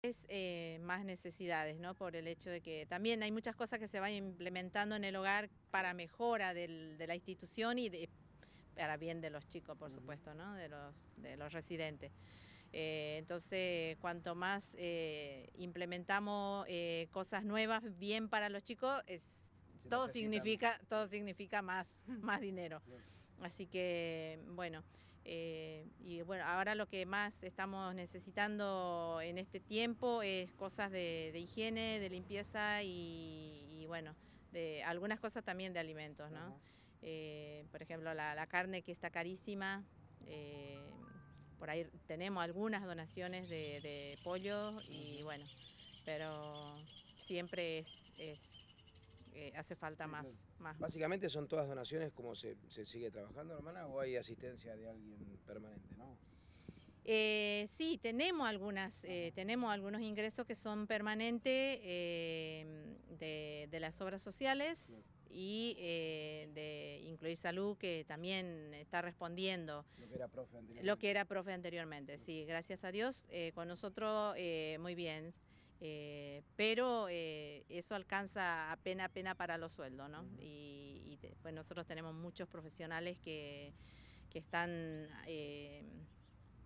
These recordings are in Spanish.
Es eh, más necesidades, ¿no? Por el hecho de que también hay muchas cosas que se van implementando en el hogar para mejora del, de la institución y de, para bien de los chicos, por supuesto, ¿no? De los, de los residentes. Eh, entonces, cuanto más eh, implementamos cosas nuevas bien para los chicos, es, todo, significa, todo significa más, más dinero. Así que, bueno, eh, y bueno, ahora lo que más estamos necesitando en este tiempo es cosas de, higiene, de limpieza y, bueno, de algunas cosas también de alimentos, ¿no? Eh, por ejemplo, la, carne que está carísima. Eh, por ahí tenemos algunas donaciones de, pollo y bueno, pero siempre es, es eh, hace falta más, Básicamente son todas donaciones como se, sigue trabajando, hermana, o hay asistencia de alguien permanente, ¿no? Eh, sí, tenemos algunas, eh, tenemos algunos ingresos que son permanentes de, las obras sociales y de incluir salud que también está respondiendo. Lo que era profe anteriormente. Lo que era profe anteriormente, sí, gracias a Dios. con nosotros, muy bien. Eh, pero eh, eso alcanza apenas, para los sueldos, ¿no? Y, pues nosotros tenemos muchos profesionales que, que están... Eh,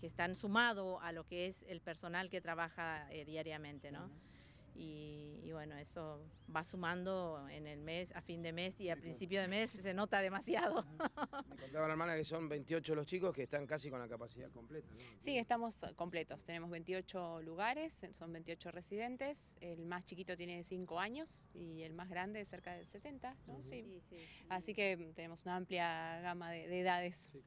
que están sumados a lo que es el personal que trabaja eh, diariamente, ¿no? Y, bueno, eso va sumando en el mes, a fin de mes y a principio de mes se nota demasiado. Me contaba la hermana que son 28 los chicos que están casi con la capacidad completa. ¿no? Sí, estamos completos, tenemos 28 lugares, son 28 residentes, el más chiquito tiene 5 años y el más grande cerca de 70, Así que tenemos una amplia gama de, edades. Sí,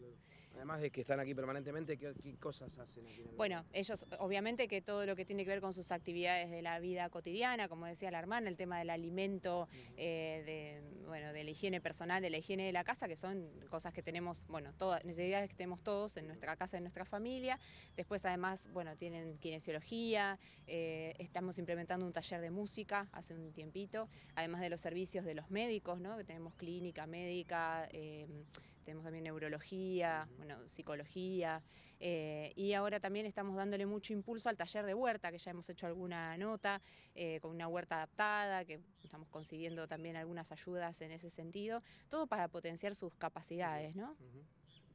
Además de que están aquí permanentemente, ¿qué, cosas hacen aquí? bueno, ellos obviamente que todo lo que tiene que ver con sus actividades de la vida cotidiana, como decía la hermana, el tema del alimento, eh, de, bueno, de la higiene personal, de la higiene de la casa, que son cosas que tenemos, bueno, todas, necesidades que tenemos todos en nuestra casa, en nuestra familia. Después además, bueno, tienen kinesiología, eh, estamos implementando un taller de música hace un tiempito, además de los servicios de los médicos, ¿no? Que tenemos clínica médica, eh, tenemos también neurología, bueno, psicología, eh, y ahora también estamos dándole mucho impulso al taller de huerta, que ya hemos hecho alguna nota, eh, con una huerta adaptada, que estamos consiguiendo también algunas ayudas en ese sentido, todo para potenciar sus capacidades, ¿no?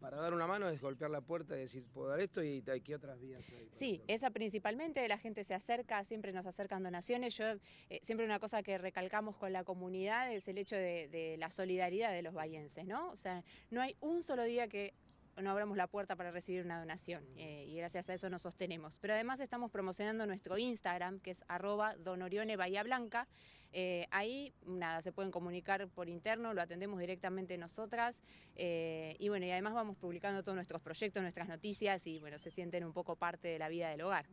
para dar una mano es golpear la puerta y decir, ¿puedo dar esto? ¿Y hay que otras vías Sí, esa principalmente, la gente se acerca, siempre nos acercan donaciones. Yo eh, Siempre una cosa que recalcamos con la comunidad es el hecho de, la solidaridad de los vallenses, ¿no? O sea, no hay un solo día que no abramos la puerta para recibir una donación eh, y gracias a eso nos sostenemos. Pero además estamos promocionando nuestro Instagram, que es arroba donorionebahiablanca, eh, ahí, nada, se pueden comunicar por interno, lo atendemos directamente nosotras. Eh, y bueno, y además vamos publicando todos nuestros proyectos, nuestras noticias y bueno, se sienten un poco parte de la vida del hogar.